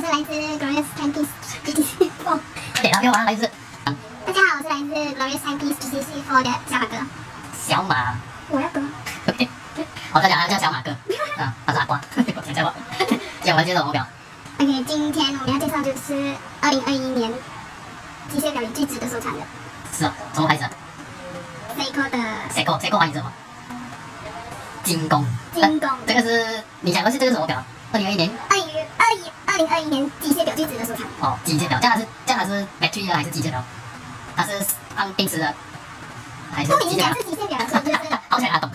我是来自 g l o r i o u s Timepiece t c Four。快点，老表，马来自。大家好，我是来自 g l o r i o u s Timepiece t c Four 的小马哥。小马。我要哥。好，大家好，下这小马哥。嗯，他是阿瓜。我械表。今讲完们介绍的表。OK，今天我们要介绍的就是二零二一年机械表里最值得收藏的。是啊，什么牌子啊 s e 的。Seiko，Seiko 牌子吗？精工。精工。这个是你讲的是这个什么表？二零二一年。哦，机械表，这样它是这样它是 battery 啊还是机械表？它是按电池的还是？都明显是机械表，对对好起来懂。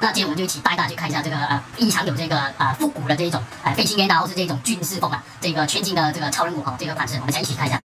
那今天我们就一起带大家去看一下这个呃异常有这个呃复古的这一种呃飞行员啊或是这种军事风啊，这个全金的这个超人五哈这个款式，我们先一起看一下。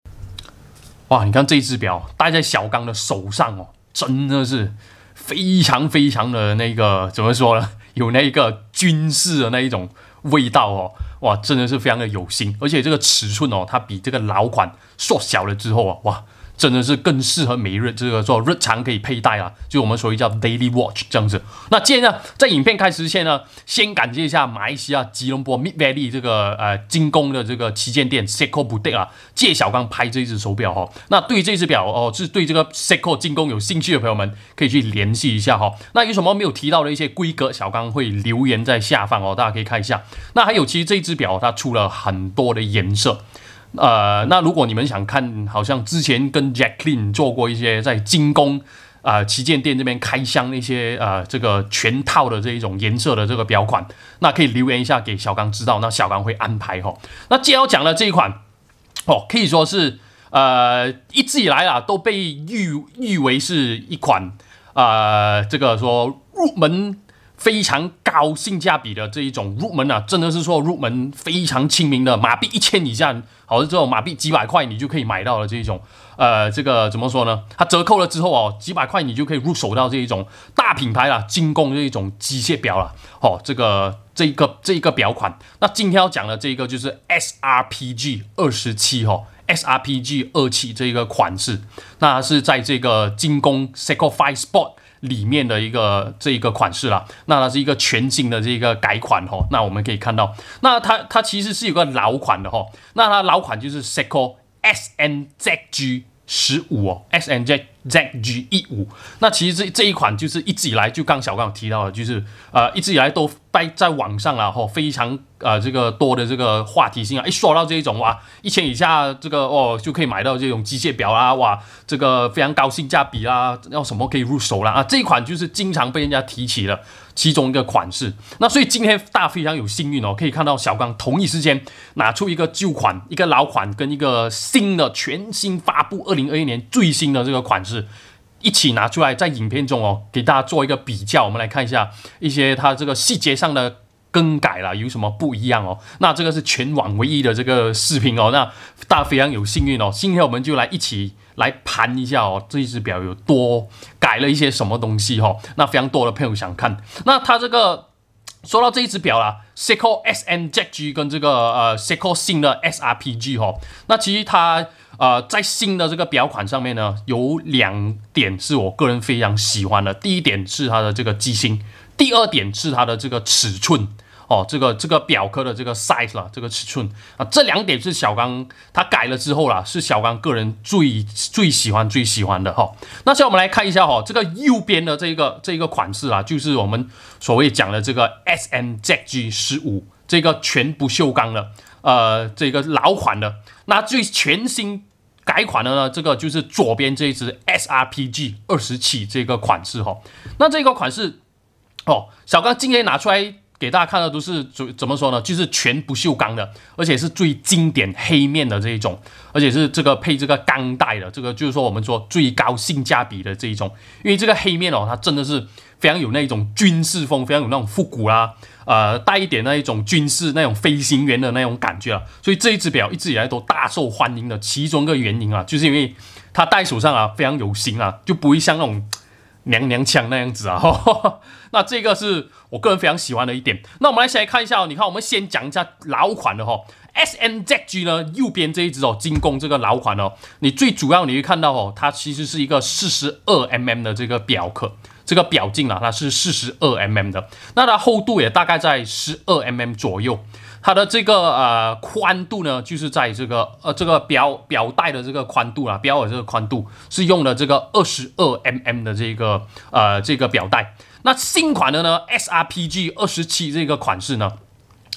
哇，你看这只表戴在小刚的手上哦，真的是非常非常的那个怎么说呢？有那个军事的那一种味道哦。哇，真的是非常的有心，而且这个尺寸哦，它比这个老款缩小了之后啊，哇。真的是更适合每日这个做日常可以佩戴啊，就我们所谓叫 daily watch 这样子。那然呢，在影片开始之前呢，先感谢一下马来西亚吉隆坡 Mid Valley 这个呃精工的这个旗舰店 Seiko Boutique 啊，借小刚拍这一只手表哈。那对于这只表哦，是对这个 Seiko 精工有兴趣的朋友们，可以去联系一下哈。那有什么没有提到的一些规格，小刚会留言在下方哦，大家可以看一下。那还有其实这只表它出了很多的颜色。呃，那如果你们想看，好像之前跟 Jack l i n 做过一些在精工啊旗舰店这边开箱那些呃这个全套的这一种颜色的这个表款，那可以留言一下给小刚知道，那小刚会安排哈。那既然要讲了这一款哦，可以说是呃一直以来啊都被誉誉为是一款呃这个说入门。非常高性价比的这一种入门啊，真的是说入门非常亲民的，马币一千以下，好者是这种马币几百块你就可以买到的这一种，呃，这个怎么说呢？它折扣了之后哦，几百块你就可以入手到这一种大品牌了，精工这一种机械表了。哦，这个这一个这一个表款，那今天要讲的这一个就是 S R P G 二十七哈。SRPG 二七这个款式，那是在这个精工 s a c o r Five Sport 里面的一个这一个款式啦。那它是一个全新的这个改款哦，那我们可以看到，那它它其实是有个老款的哈，那它老款就是 s a c o SNZG 十五哦，SNZ。ZG 一五，那其实这这一款就是一直以来就刚小刚提到的，就是呃一直以来都在在网上啊吼非常呃这个多的这个话题性啊，一说到这一种哇一千以下这个哦就可以买到这种机械表啦哇这个非常高性价比啦要什么可以入手啦啊这一款就是经常被人家提起的其中一个款式，那所以今天大非常有幸运哦，可以看到小刚同一时间拿出一个旧款一个老款跟一个新的全新发布二零二一年最新的这个款。是，一起拿出来在影片中哦，给大家做一个比较。我们来看一下一些它这个细节上的更改了有什么不一样哦。那这个是全网唯一的这个视频哦，那大家非常有幸运哦。今天我们就来一起来盘一下哦，这一只表有多改了一些什么东西哦。那非常多的朋友想看，那它这个说到这一只表啦 s e c o S N J G 跟这个呃 s e i o s i r S R P G 哈，那其实它。呃，在新的这个表款上面呢，有两点是我个人非常喜欢的。第一点是它的这个机芯，第二点是它的这个尺寸哦，这个这个表壳的这个 size 啦，这个尺寸啊，这两点是小刚他改了之后啦，是小刚个人最最喜欢最喜欢的哈。那现在我们来看一下哈，这个右边的这个这个款式啊，就是我们所谓讲的这个 S M J G 十五这个全不锈钢的，呃，这个老款的，那最全新。改款的呢，这个就是左边这一只 S R P G 二十七这个款式哈，那这个款式哦，小刚今天拿出来给大家看的都是怎怎么说呢？就是全不锈钢的，而且是最经典黑面的这一种，而且是这个配这个钢带的，这个就是说我们说最高性价比的这一种，因为这个黑面哦，它真的是。非常有那一种军事风，非常有那种复古啦，呃，带一点那一种军事那种飞行员的那种感觉啊。所以这一只表一直以来都大受欢迎的，其中一个原因啊，就是因为它戴手上啊非常有型啊，就不会像那种娘娘腔那样子啊。那这个是我个人非常喜欢的一点。那我们来先来看一下，哦，你看，我们先讲一下老款的哈，S N Z G 呢，右边这一只哦，精工这个老款哦，你最主要你会看到哦，它其实是一个四十二 mm 的这个表壳。这个表径啊，它是四十二 mm 的，那它厚度也大概在十二 mm 左右，它的这个呃宽度呢，就是在这个呃这个表表带的这个宽度啦，表耳这个宽度是用了这个二十二 mm 的这个呃这个表带。那新款的呢，SRPG 二十七这个款式呢，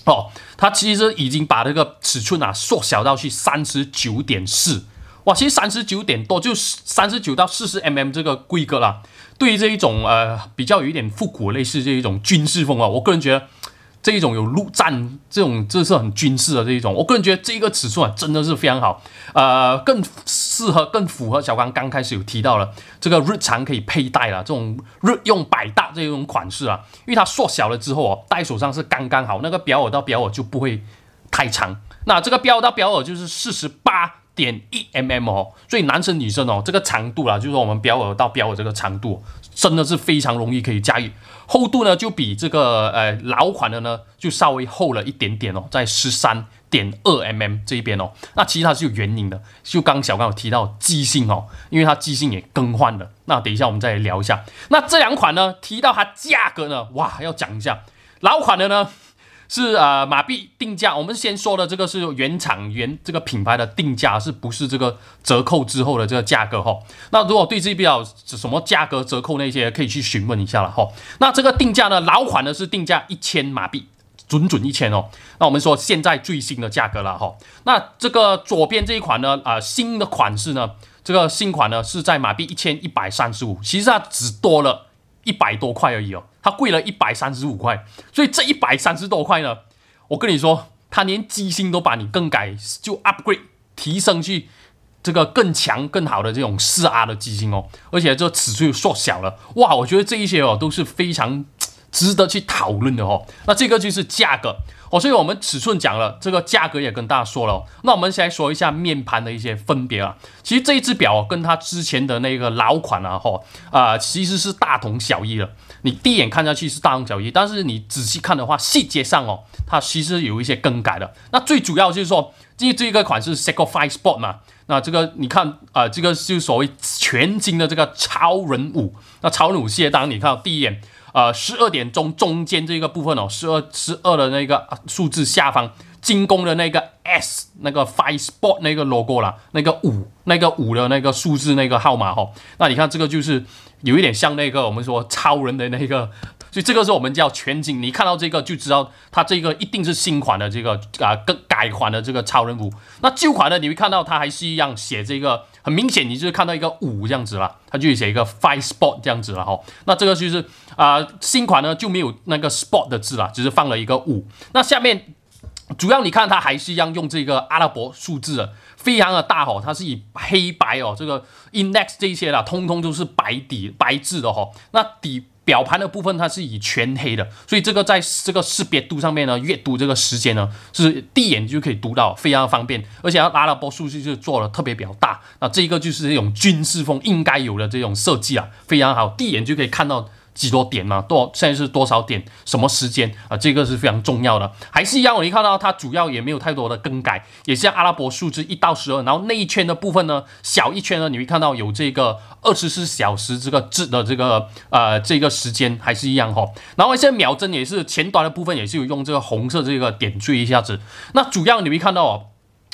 哦，它其实已经把这个尺寸啊缩小到去三十九点四，哇，其实三十九点多就三十九到四十 mm 这个规格了。对于这一种呃比较有一点复古类似这一种军事风啊，我个人觉得这一种有陆战这种这是很军事的这一种，我个人觉得这一个尺寸啊真的是非常好，呃更适合更符合小刚刚开始有提到了这个日常可以佩戴了这种日用百搭这种款式啊，因为它缩小了之后啊戴手上是刚刚好，那个表耳到表耳就不会太长。那这个标到标耳就是四十八点一 mm 哦，所以男生女生哦，这个长度啦，就是说我们标耳到标耳这个长度真的是非常容易可以驾驭，厚度呢就比这个呃老款的呢就稍微厚了一点点哦，在十三点二 mm 这一边哦。那其它是有原因的，就刚小刚有提到机性哦，因为它机性也更换了。那等一下我们再来聊一下。那这两款呢，提到它价格呢，哇，要讲一下老款的呢。是啊，马币定价，我们先说的这个是原厂原这个品牌的定价，是不是这个折扣之后的这个价格哈？那如果对自己比较什么价格折扣那些，可以去询问一下了哈。那这个定价呢，老款呢是定价一千马币，准准一千哦。那我们说现在最新的价格了哈。那这个左边这一款呢，呃新的款式呢，这个新款呢是在马币一千一百三十五，其实它只多了。一百多块而已哦，它贵了一百三十五块，所以这一百三十多块呢，我跟你说，它连机芯都把你更改，就 upgrade 提升去这个更强更好的这种四 R 的机芯哦，而且这尺寸又缩小了，哇，我觉得这一些哦都是非常。值得去讨论的哦，那这个就是价格哦，所以我们尺寸讲了，这个价格也跟大家说了。那我们先来说一下面盘的一些分别啊。其实这一只表跟它之前的那个老款啊，哈，啊其实是大同小异的。你第一眼看下去是大同小异，但是你仔细看的话，细节上哦，它其实有一些更改的。那最主要就是说，这这一个款式 Sacrifice Sport 嘛，那这个你看，呃，这个就是所谓全新的这个超人五，那超人五系列，当然你看到第一眼。呃，十二点钟中间这个部分哦，十二十二的那个数字下方，进攻的那个 S，那个 Five Sport 那个 logo 啦，那个五，那个五的那个数字那个号码哦，那你看这个就是有一点像那个我们说超人的那个，所以这个是我们叫全景，你看到这个就知道它这个一定是新款的这个啊，更改款的这个超人五，那旧款的你会看到它还是一样写这个。很明显，你就是看到一个五这样子了，它就写一个 five spot 这样子了哈。那这个就是啊，新款呢就没有那个 spot 的字了，只是放了一个五。那下面主要你看，它还是一样用这个阿拉伯数字，非常的大哈。它是以黑白哦，这个 index 这一些啦，通通都是白底白字的哈。那底。表盘的部分它是以全黑的，所以这个在这个识别度上面呢，阅读这个时间呢是第一眼就可以读到，非常方便。而且阿拉伯数据就做了特别比较大，那这个就是这种军事风应该有的这种设计啊，非常好，第一眼就可以看到。几多点嘛？多现在是多少点？什么时间啊？这个是非常重要的。还是一样，我一看到它主要也没有太多的更改，也像阿拉伯数字一到十二。然后那一圈的部分呢，小一圈呢，你会看到有这个二十四小时这个字的这个呃这个时间还是一样哈。然后现在秒针也是前端的部分也是有用这个红色这个点缀一下子。那主要你会看到哦，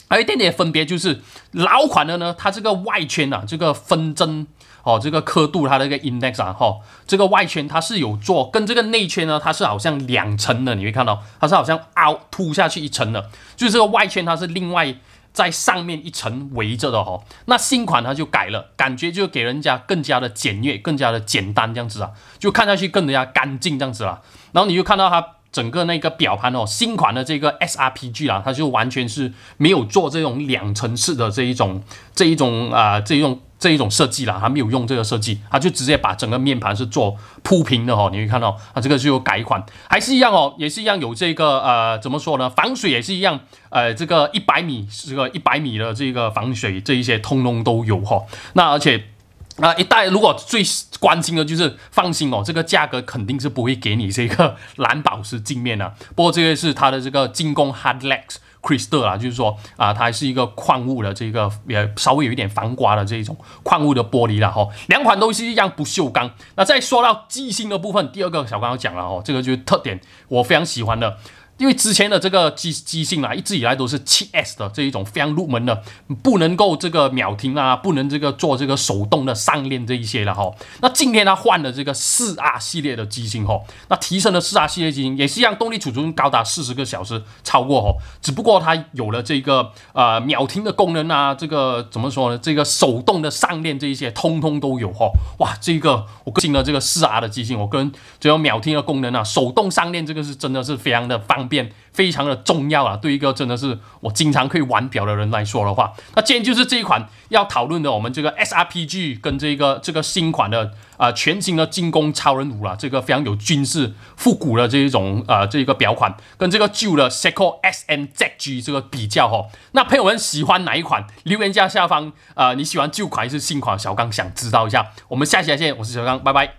还有点点分别就是老款的呢，它这个外圈啊，这个分针。哦，这个刻度它的一个 index 啊，哈，这个外圈它是有做跟这个内圈呢，它是好像两层的，你会看到它是好像凹凸下去一层的，就这个外圈它是另外在上面一层围着的哦。那新款它就改了，感觉就给人家更加的简约，更加的简单这样子啊，就看下去更加干净这样子了。然后你就看到它整个那个表盘哦，新款的这个 SRPG 啊，它就完全是没有做这种两层式的这一种这一种啊这一种。这一种设计啦，它没有用这个设计，它就直接把整个面盘是做铺平的哈，你会看到，它这个就有改款，还是一样哦，也是一样有这个呃，怎么说呢？防水也是一样，呃，这个一百米是个一百米的这个防水，这一些通通都有哈，那而且。那一代如果最关心的就是放心哦，这个价格肯定是不会给你这个蓝宝石镜面的。不过这个是它的这个精工 Hardlex Crystal 啊，就是说啊，它是一个矿物的这个也稍微有一点防刮的这种矿物的玻璃了哈。两款都是一样不锈钢。那再说到机芯的部分，第二个小刚要讲了哦，这个就是特点，我非常喜欢的。因为之前的这个机机芯啊，一直以来都是 7S 的这一种非常入门的，不能够这个秒停啊，不能这个做这个手动的上链这一些了哈。那今天它换了这个 4R 系列的机芯哈，那提升了 4R 系列机芯，也是让动力储存高达四十个小时，超过哈。只不过它有了这个呃秒停的功能啊，这个怎么说呢？这个手动的上链这一些，通通都有哈。哇，这个我新的这个 4R 的机芯，我跟只有秒停的功能啊，手动上链这个是真的是非常的方。变非常的重要啊。对一个真的是我经常可以玩表的人来说的话，那今天就是这一款要讨论的，我们这个 S R P G 跟这个这个新款的啊全新的进攻超人五了，这个非常有军事复古的这一种啊这个表款，跟这个旧的 s e c o S M Z G 这个比较哈。那朋友们喜欢哪一款？留言加下方啊，你喜欢旧款还是新款？小刚想知道一下。我们下期再见，我是小刚，拜拜。